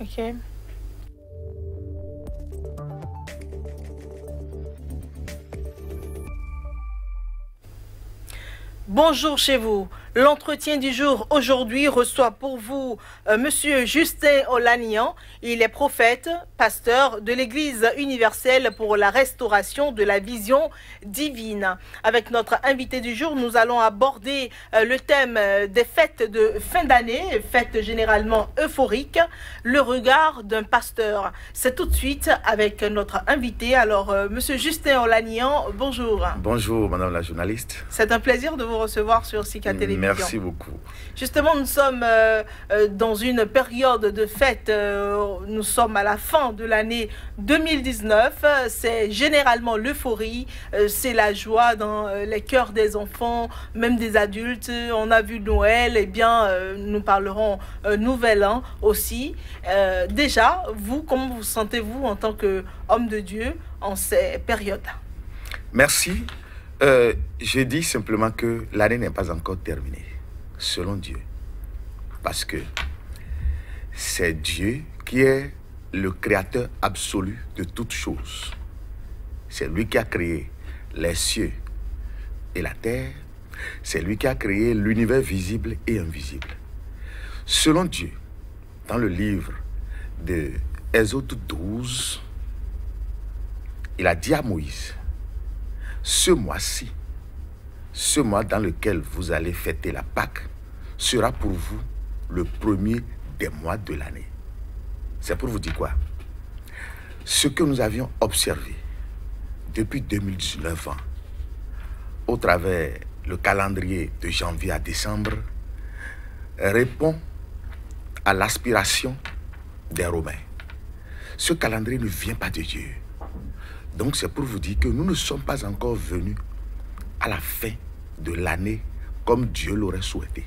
Ok. Bonjour chez vous. L'entretien du jour aujourd'hui reçoit pour vous euh, Monsieur Justin Olanian. Il est prophète, pasteur de l'Église universelle pour la restauration de la vision divine. Avec notre invité du jour, nous allons aborder euh, le thème euh, des fêtes de fin d'année, fêtes généralement euphoriques, le regard d'un pasteur. C'est tout de suite avec notre invité. Alors, Monsieur Justin Olanian, bonjour. Bonjour, Madame la journaliste. C'est un plaisir de vous recevoir sur Cica Télé. Merci beaucoup. Justement, nous sommes euh, euh, dans une période de fête. Euh, nous sommes à la fin de l'année 2019. C'est généralement l'euphorie, c'est la joie dans les cœurs des enfants, même des adultes. On a vu Noël, et eh bien, nous parlerons Nouvel An aussi. déjà, vous, comment vous sentez-vous en tant qu'homme de Dieu en ces périodes Merci. Euh, Je dis simplement que l'année n'est pas encore terminée, selon Dieu. Parce que c'est Dieu qui est le créateur absolu de toutes choses. C'est lui qui a créé les cieux et la terre. C'est lui qui a créé l'univers visible et invisible. Selon Dieu, dans le livre de Exode 12, il a dit à Moïse, ce mois-ci, ce mois dans lequel vous allez fêter la Pâque, sera pour vous le premier des mois de l'année. C'est pour vous dire quoi Ce que nous avions observé depuis 2019 au travers le calendrier de janvier à décembre, répond à l'aspiration des Romains. Ce calendrier ne vient pas de Dieu. Donc c'est pour vous dire que nous ne sommes pas encore venus à la fin de l'année comme Dieu l'aurait souhaité.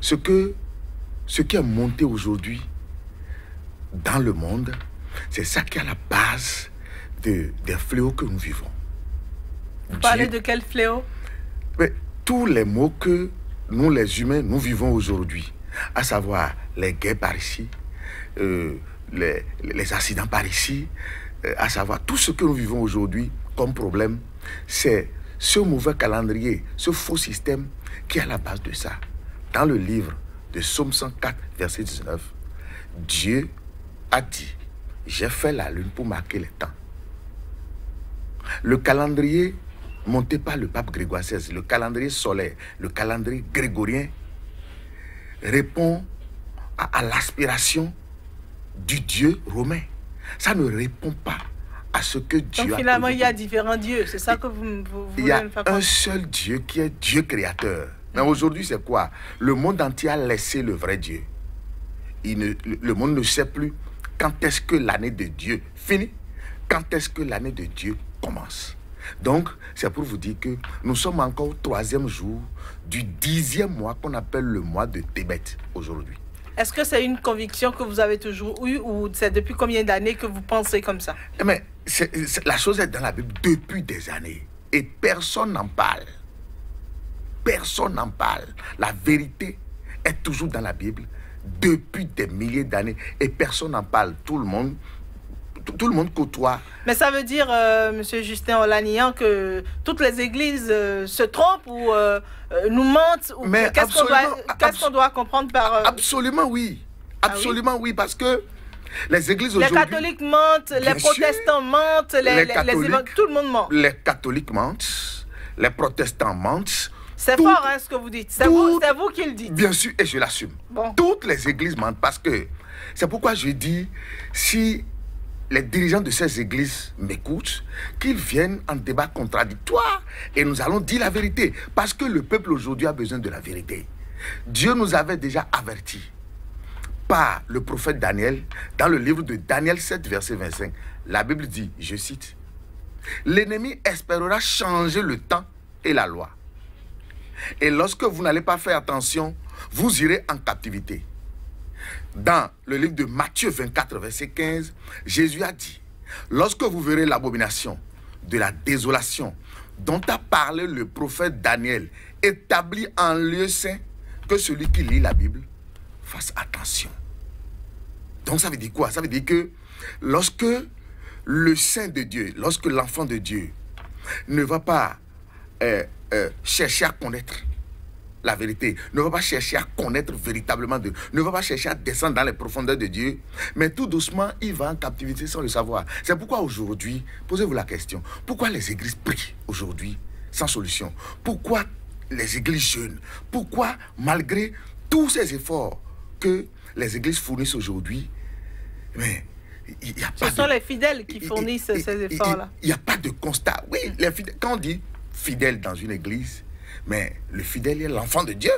Ce, que, ce qui est monté aujourd'hui dans le monde, c'est ça qui est à la base des fléaux que nous vivons. Vous parlez de quel fléau Tous les maux que nous, les humains, nous vivons aujourd'hui, à savoir les guerres par ici, euh, les accidents par ici, euh, à savoir tout ce que nous vivons aujourd'hui comme problème, c'est ce mauvais calendrier, ce faux système qui est à la base de ça. Dans le livre de Somme 104, verset 19, Dieu a dit, j'ai fait la lune pour marquer les temps. Le calendrier monté par le pape Grégoire XVI, le calendrier solaire, le calendrier grégorien, répond à l'aspiration du Dieu romain ça ne répond pas à ce que Dieu Donc, finalement, il y a différents dieux. C'est ça que vous, vous, Il y a un seul Dieu qui est Dieu créateur. Mais mm. aujourd'hui, c'est quoi Le monde entier a laissé le vrai Dieu. Il le monde ne sait plus quand est-ce que l'année de Dieu finit, quand est-ce que l'année de Dieu commence. Donc, c'est pour vous dire que nous sommes encore au troisième jour du dixième mois qu'on appelle le mois de Tébet aujourd'hui. Est-ce que c'est une conviction que vous avez toujours eue ou c'est depuis combien d'années que vous pensez comme ça eh, Mais la chose est dans la Bible depuis des années et personne n'en parle. Personne n'en parle. La vérité est toujours dans la Bible depuis des milliers d'années et personne n'en parle. Tout le monde tout le monde côtoie. Mais ça veut dire, euh, Monsieur Justin Olanian, que toutes les églises euh, se trompent ou euh, nous mentent ou qu'est-ce qu'on doit, comprendre par Absolument ah oui, absolument oui? parce que les églises aujourd'hui. Les catholiques mentent, les protestants mentent, les, les, tout le monde ment. Les catholiques mentent, les protestants mentent. C'est fort hein, ce que vous dites. C'est vous, qui le dites. Bien sûr, et je l'assume. Toutes les églises mentent parce que c'est pourquoi je dis si les dirigeants de ces églises m'écoutent, qu'ils viennent en débat contradictoire et nous allons dire la vérité. Parce que le peuple aujourd'hui a besoin de la vérité. Dieu nous avait déjà avertis par le prophète Daniel dans le livre de Daniel 7, verset 25. La Bible dit, je cite, L'ennemi espérera changer le temps et la loi. Et lorsque vous n'allez pas faire attention, vous irez en captivité. Dans le livre de Matthieu 24, verset 15, Jésus a dit, lorsque vous verrez l'abomination de la désolation dont a parlé le prophète Daniel, établi en lieu saint, que celui qui lit la Bible fasse attention. Donc ça veut dire quoi Ça veut dire que lorsque le saint de Dieu, lorsque l'enfant de Dieu ne va pas euh, euh, chercher à connaître la vérité, ne va pas chercher à connaître véritablement Dieu, ne va pas chercher à descendre dans les profondeurs de Dieu, mais tout doucement, il va en captivité sans le savoir. C'est pourquoi aujourd'hui, posez-vous la question, pourquoi les églises prient aujourd'hui sans solution Pourquoi les églises jeûnent Pourquoi, malgré tous ces efforts que les églises fournissent aujourd'hui, mais il y a pas Ce sont les fidèles qui fournissent ces efforts-là. Il n'y a pas de constat. Oui, mm. les fidèles, quand on dit fidèle dans une église, mais le fidèle est l'enfant de Dieu.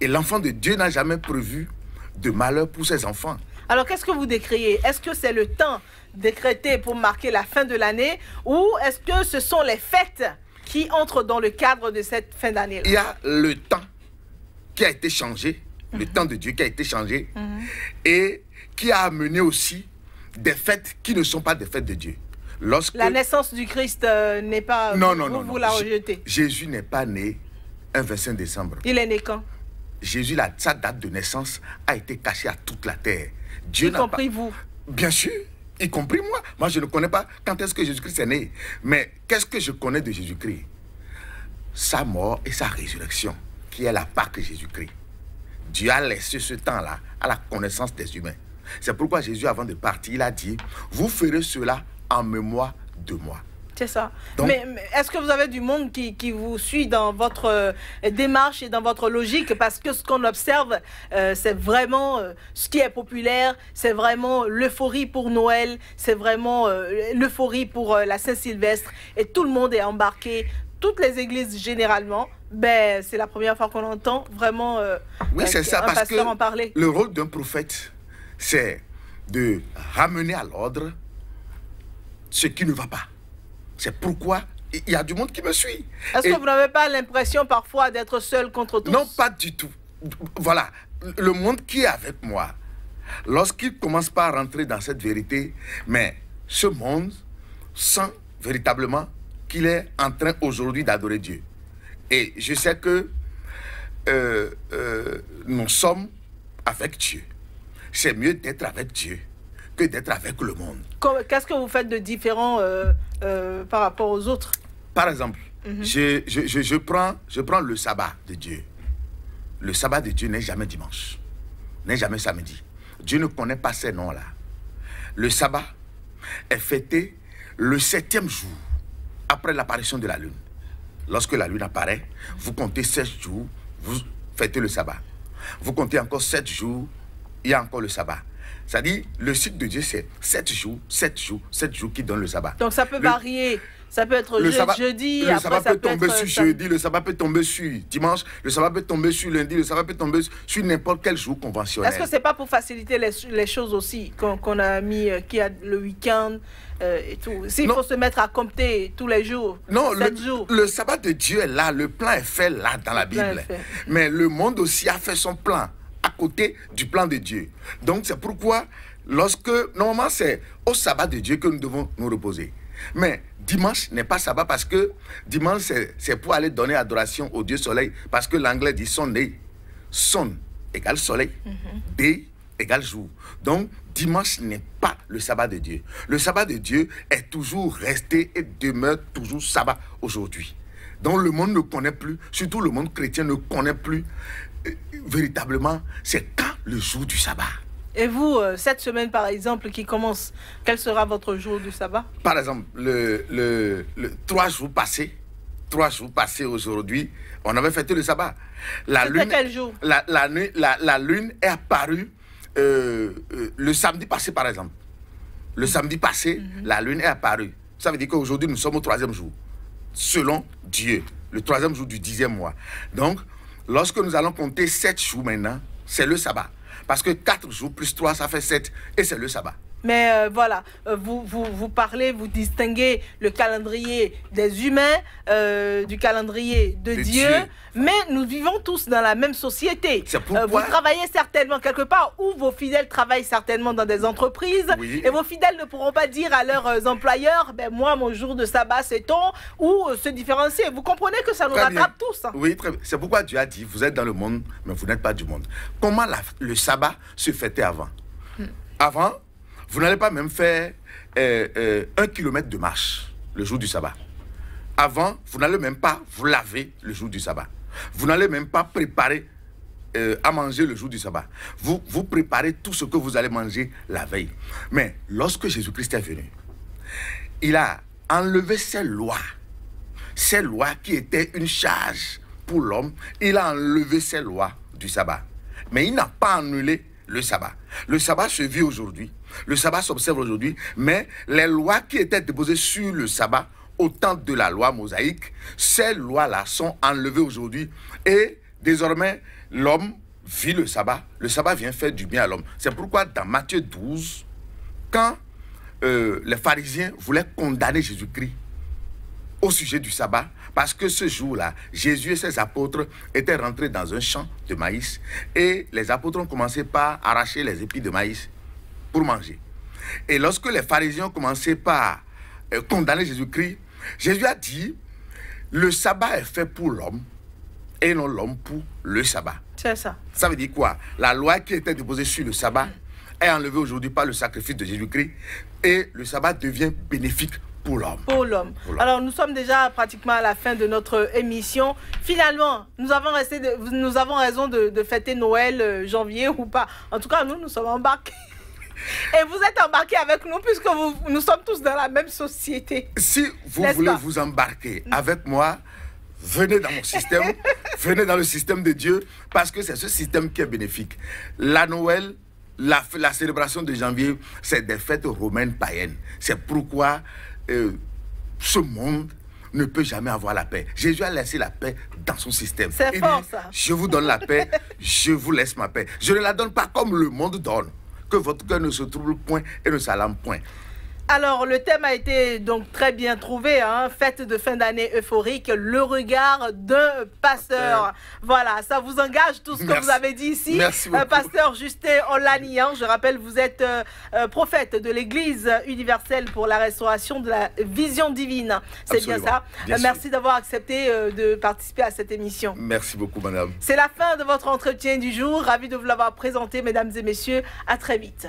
Et l'enfant de Dieu n'a jamais prévu de malheur pour ses enfants. Alors, qu'est-ce que vous décriez Est-ce que c'est le temps décrété pour marquer la fin de l'année ou est-ce que ce sont les fêtes qui entrent dans le cadre de cette fin d'année Il y a le temps qui a été changé, le mhm. temps de Dieu qui a été changé mhm. et qui a amené aussi des fêtes qui ne sont pas des fêtes de Dieu. La naissance du Christ euh, n'est pas... Non, vous, non, non. Vous, la rejetez. Jésus n'est pas né un 25 décembre. Il est né quand Jésus, la, sa date de naissance a été cachée à toute la terre. Dieu y compris vous Bien sûr, y compris moi. Moi, je ne connais pas quand est-ce que Jésus-Christ est né. Mais qu'est-ce que je connais de Jésus-Christ Sa mort et sa résurrection, qui est la part que Jésus-Christ. Dieu a laissé ce temps-là à la connaissance des humains. C'est pourquoi Jésus, avant de partir, il a dit, vous ferez cela en mémoire de moi. C'est ça. mais, est-ce que vous avez du monde qui, qui vous suit dans votre euh, démarche et dans votre logique Parce que ce qu'on observe, euh, c'est vraiment euh, ce qui est populaire, c'est vraiment l'euphorie pour Noël, c'est vraiment l'euphorie pour la Saint-Sylvestre, et tout le monde est embarqué. Toutes les églises, généralement, ben, c'est la première fois qu'on entend vraiment oui, c'est ça, parce que parler. Le rôle d'un prophète, c'est de ramener à l'ordre, ce qui ne va pas. C'est pourquoi il y a du monde qui me suit. Est-ce que vous n'avez pas l'impression parfois d'être seul contre tous Non, pas du tout. Voilà, le monde qui est avec moi, lorsqu'il commence pas à rentrer dans cette vérité, mais ce monde sent véritablement qu'il est en train aujourd'hui d'adorer Dieu. Et je sais que euh, euh, nous sommes avec Dieu. C'est mieux d'être avec Dieu que d'être avec le monde. Qu'est-ce que vous faites de différent euh, euh, par rapport aux autres Par exemple, mhm. je, prends, je prends le sabbat de Dieu. Le sabbat de Dieu n'est jamais dimanche, n'est jamais samedi. Dieu ne connaît pas ces noms-là. Le sabbat est fêté le septième jour après l'apparition de la lune. Lorsque la lune apparaît, vous comptez sept jours, vous fêtez le sabbat. Vous comptez encore sept jours, il y a encore le sabbat. C'est-à-dire, le cycle de Dieu, c'est 7 jours, 7 jours, 7 jours qui donnent le sabbat. Donc ça peut varier. Ça peut être le jeudi, le après sabbat ça peut, tomber sur jeudi, le sabbat peut tomber sur dimanche, le sabbat peut tomber sur lundi, le sabbat peut tomber sur n'importe quel jour conventionnel. Est-ce que c'est pas pour faciliter les, choses aussi qu'on a mis, qu'il euh, qui a le week-end euh, et tout S'il faut se mettre à compter tous les jours, non, 7 le, le sabbat de Dieu est là, le plan est fait là dans la Bible. Mais le monde aussi a fait son plan à côté du plan de Dieu. Donc c'est pourquoi, lorsque, normalement c'est au sabbat de Dieu que nous devons nous reposer. Mais dimanche n'est pas sabbat parce que dimanche c'est pour aller donner adoration au Dieu soleil. Parce que l'anglais dit Sunday. son égale soleil. Mhm. Day égale jour. Donc dimanche n'est pas le sabbat de Dieu. Le sabbat de Dieu est toujours resté et demeure toujours sabbat aujourd'hui. Donc le monde ne connaît plus, surtout le monde chrétien ne connaît plus véritablement, c'est quand le jour du sabbat Et vous, euh, cette semaine par exemple qui commence, quel sera votre jour du sabbat Par exemple, le, le, trois jours passés, trois jours passés aujourd'hui, on avait fêté le sabbat. La lune, jour la, la, lune est apparue euh, euh, le samedi passé par exemple. Le samedi passé, mhm. la lune est apparue. Ça veut dire qu'aujourd'hui, nous sommes au troisième jour, selon Dieu, le troisième jour du dixième mois. Donc, Lorsque nous allons compter sept jours maintenant, c'est le sabbat. Parce que 4 jours plus 3 ça fait 7 et c'est le sabbat. Mais euh, voilà, euh, vous, vous, vous, parlez, vous distinguez le calendrier des humains euh, du calendrier de, Dieu, mais nous vivons tous dans la même société. vous travaillez certainement quelque part ou vos fidèles travaillent certainement dans des entreprises et vos fidèles ne pourront pas dire à leurs employeurs, ben moi mon jour de sabbat c'est ton ou se différencier. Vous comprenez que ça nous attrape rattrape tous. Hein. Oui, C'est pourquoi Dieu a dit, vous êtes dans le monde, mais vous n'êtes pas du monde. Comment le sabbat se fêtait avant hmm. Avant, vous n'allez pas même faire euh, euh, un kilomètre de marche le jour du sabbat. Avant, vous n'allez même pas vous laver le jour du sabbat. Vous n'allez même pas préparer euh, à manger le jour du sabbat. Vous, vous préparez tout ce que vous allez manger la veille. Mais lorsque Jésus-Christ est venu, il a enlevé ses lois. Ces lois qui étaient une charge pour l'homme, il a enlevé ses lois du sabbat. Mais il n'a pas annulé le sabbat. Le sabbat se vit aujourd'hui. Le sabbat s'observe aujourd'hui. Mais les lois qui étaient déposées sur le sabbat au temps de la loi mosaïque, ces lois-là sont enlevées aujourd'hui. Et désormais, l'homme vit le sabbat. Le sabbat vient faire du bien à l'homme. C'est pourquoi dans Matthieu 12, quand euh, les pharisiens voulaient condamner Jésus-Christ au sujet du sabbat, parce que ce jour-là, Jésus et ses apôtres étaient rentrés dans un champ de maïs et les apôtres ont commencé par arracher les épis de maïs pour manger. Et lorsque les pharisiens ont commencé par euh, condamner Jésus-Christ, Jésus a dit, le sabbat est fait pour l'homme et non l'homme pour le sabbat. C'est ça. Ça veut dire quoi La loi qui était déposée sur le sabbat est enlevée aujourd'hui par le sacrifice de Jésus-Christ et le sabbat devient bénéfique pour l'homme. Alors nous sommes déjà pratiquement à la fin de notre euh, émission. Finalement, nous avons, de, nous avons raison de, fêter Noël euh, janvier ou pas. En tout cas, nous, nous sommes embarqués. Et vous êtes embarqués avec nous puisque nous sommes tous dans la même société. Si vous voulez vous embarquer avec moi, venez dans mon système, venez dans le système de Dieu, parce que c'est ce système qui est bénéfique. La Noël, la, la célébration de janvier, c'est des fêtes romaines païennes. C'est pourquoi et ce monde ne peut jamais avoir la paix. Jésus a laissé la paix dans son système. C'est fort, ça. Je vous donne la paix, je vous laisse ma paix. Je ne la donne pas comme le monde donne. Que votre cœur ne se trouble point et ne s'alarme point. Alors, le thème a été donc très bien trouvé, hein. fête de fin d'année euphorique, le regard de pasteur. Voilà, ça vous engage tout ce que vous avez dit ici. Merci euh, pasteur Justin Olanian, hein. je rappelle, vous êtes euh, euh, prophète de l'Église universelle pour la restauration de la vision divine. C'est bien ça. Merci d'avoir accepté de participer à cette émission. Merci beaucoup, madame. C'est la fin de votre entretien du jour. Ravi de vous l'avoir présenté, mesdames et messieurs. À très vite.